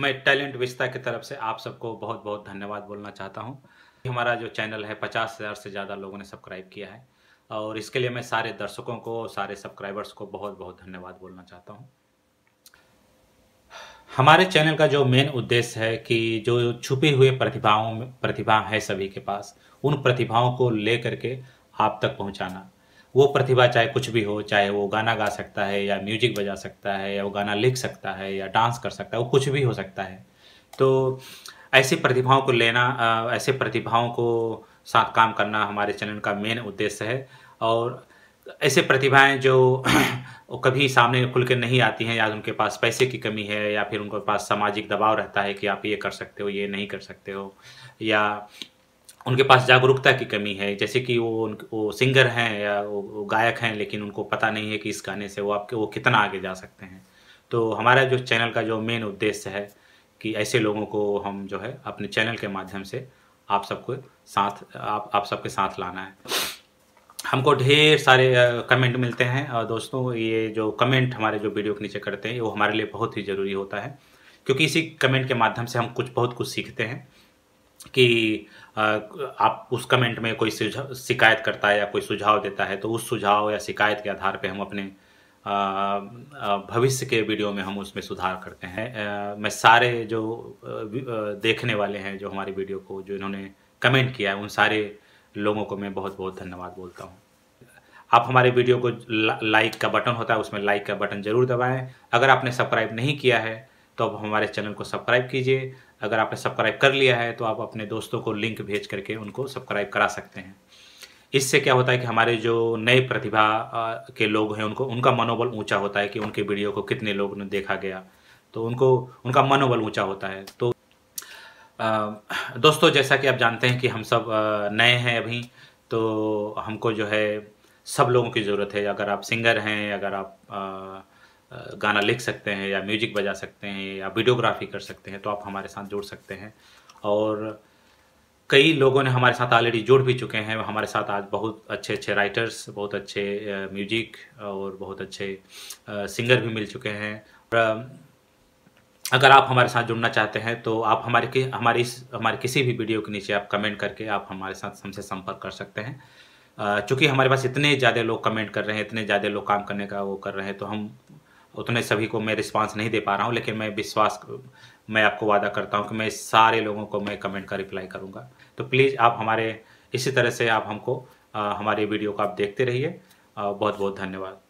मैं talent vista की तरफ से आप सबको बहुत बहुत धन्यवाद बोलना चाहता हूँ हमारा जो चैनल है पचास हज़ार से ज़्यादा लोगों ने सब्सक्राइब किया है और इसके लिए मैं सारे दर्शकों को सारे सब्सक्राइबर्स को बहुत बहुत धन्यवाद बोलना चाहता हूँ हमारे चैनल का जो मेन उद्देश्य है कि जो छुपे हुए प्रतिभाओं में प्रतिभा है सभी के पास उन प्रतिभाओं को ले करके आप तक पहुंचाना वो प्रतिभा चाहे कुछ भी हो चाहे वो गाना गा सकता है या म्यूजिक बजा सकता है या वो गाना लिख सकता है या डांस कर सकता है वो कुछ भी हो सकता है तो ऐसी प्रतिभाओं को लेना ऐसे प्रतिभाओं को साथ काम करना हमारे चैनल का मेन उद्देश्य है और ऐसे प्रतिभाएं जो कभी सामने खुल के नहीं आती हैं या उनके पास पैसे की कमी है या फिर उनके पास सामाजिक दबाव रहता है कि आप ये कर सकते हो ये नहीं कर सकते हो या उनके पास जागरूकता की कमी है जैसे कि वो वो सिंगर हैं या वो गायक हैं लेकिन उनको पता नहीं है कि इस गाने से वो आपके वो कितना आगे जा सकते हैं तो हमारा जो चैनल का जो मेन उद्देश्य है कि ऐसे लोगों को हम जो है अपने चैनल के माध्यम से आप सबको साथ आप आप सबके साथ लाना है हमको ढेर सारे कमेंट मिलते हैं और दोस्तों ये जो कमेंट हमारे जो वीडियो के नीचे करते हैं वो हमारे लिए बहुत ही ज़रूरी होता है क्योंकि इसी कमेंट के माध्यम से हम कुछ बहुत कुछ सीखते हैं कि आप उस कमेंट में कोई शिकायत करता है या कोई सुझाव देता है तो उस सुझाव या शिकायत के आधार पे हम अपने भविष्य के वीडियो में हम उसमें सुधार करते हैं मैं सारे जो देखने वाले हैं जो हमारी वीडियो को जो इन्होंने कमेंट किया है उन सारे लोगों को मैं बहुत बहुत धन्यवाद बोलता हूँ आप हमारे वीडियो को लाइक का बटन होता है उसमें लाइक का बटन ज़रूर दबाएं अगर आपने सब्सक्राइब नहीं किया है तो आप हमारे चैनल को सब्सक्राइब कीजिए अगर आपने सब्सक्राइब कर लिया है तो आप अपने दोस्तों को लिंक भेज करके उनको सब्सक्राइब करा सकते हैं इससे क्या होता है कि हमारे जो नए प्रतिभा के लोग हैं उनको उनका मनोबल ऊंचा होता है कि उनके वीडियो को कितने लोगों ने देखा गया तो उनको उनका मनोबल ऊंचा होता है तो आ, दोस्तों जैसा कि आप जानते हैं कि हम सब नए हैं अभी तो हमको जो है सब लोगों की ज़रूरत है अगर आप सिंगर हैं अगर आप आ, गाना लिख सकते हैं या म्यूजिक बजा सकते हैं या वीडियोग्राफी कर सकते हैं तो आप हमारे साथ जुड़ सकते हैं और कई लोगों ने हमारे साथ ऑलरेडी जुड़ भी चुके हैं हमारे साथ आज बहुत अच्छे अच्छे राइटर्स बहुत अच्छे म्यूजिक और बहुत अच्छे सिंगर भी मिल चुके हैं और अगर आप हमारे साथ जुड़ना चाहते हैं तो आप हमारे हमारी इस हमारे किसी भी वीडियो के नीचे आप कमेंट करके आप हमारे साथ हमसे संपर्क कर सकते हैं चूँकि हमारे पास इतने ज़्यादा लोग कमेंट कर रहे हैं इतने ज़्यादा लोग काम करने का वो कर रहे हैं तो हम उतने सभी को मैं रिस्पांस नहीं दे पा रहा हूँ लेकिन मैं विश्वास मैं आपको वादा करता हूँ कि मैं सारे लोगों को मैं कमेंट का रिप्लाई करूँगा तो प्लीज़ आप हमारे इसी तरह से आप हमको हमारे वीडियो को आप देखते रहिए बहुत बहुत धन्यवाद